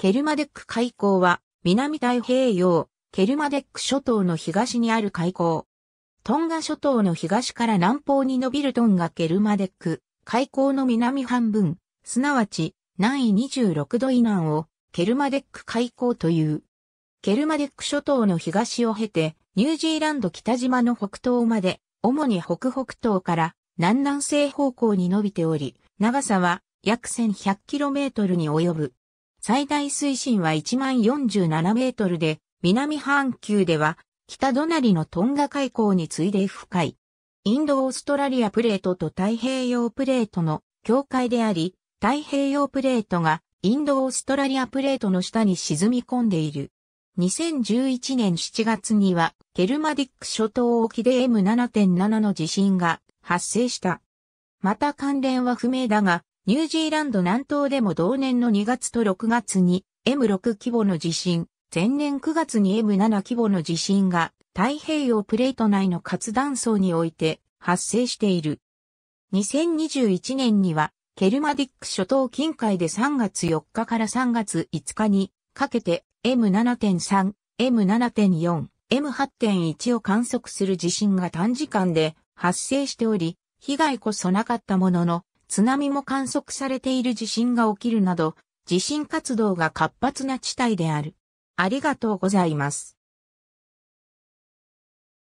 ケルマデック海溝は、南太平洋、ケルマデック諸島の東にある海溝。トンガ諸島の東から南方に伸びるトンガケルマデック、海溝の南半分、すなわち、南緯26度以南を、ケルマデック海溝という。ケルマデック諸島の東を経て、ニュージーランド北島の北東まで、主に北北東から南南西方向に伸びており、長さは約 1100km に及ぶ。最大水深は1047メートルで、南半球では北隣のトンガ海溝に次いで深い。インド・オーストラリアプレートと太平洋プレートの境界であり、太平洋プレートがインド・オーストラリアプレートの下に沈み込んでいる。2011年7月には、ケルマディック諸島沖で M7.7 の地震が発生した。また関連は不明だが、ニュージーランド南東でも同年の2月と6月に M6 規模の地震、前年9月に M7 規模の地震が太平洋プレート内の活断層において発生している。2021年にはケルマディック諸島近海で3月4日から3月5日にかけて M7.3、M7.4、M8.1 を観測する地震が短時間で発生しており、被害こそなかったものの、津波も観測されている地震が起きるなど、地震活動が活発な地帯である。ありがとうございます。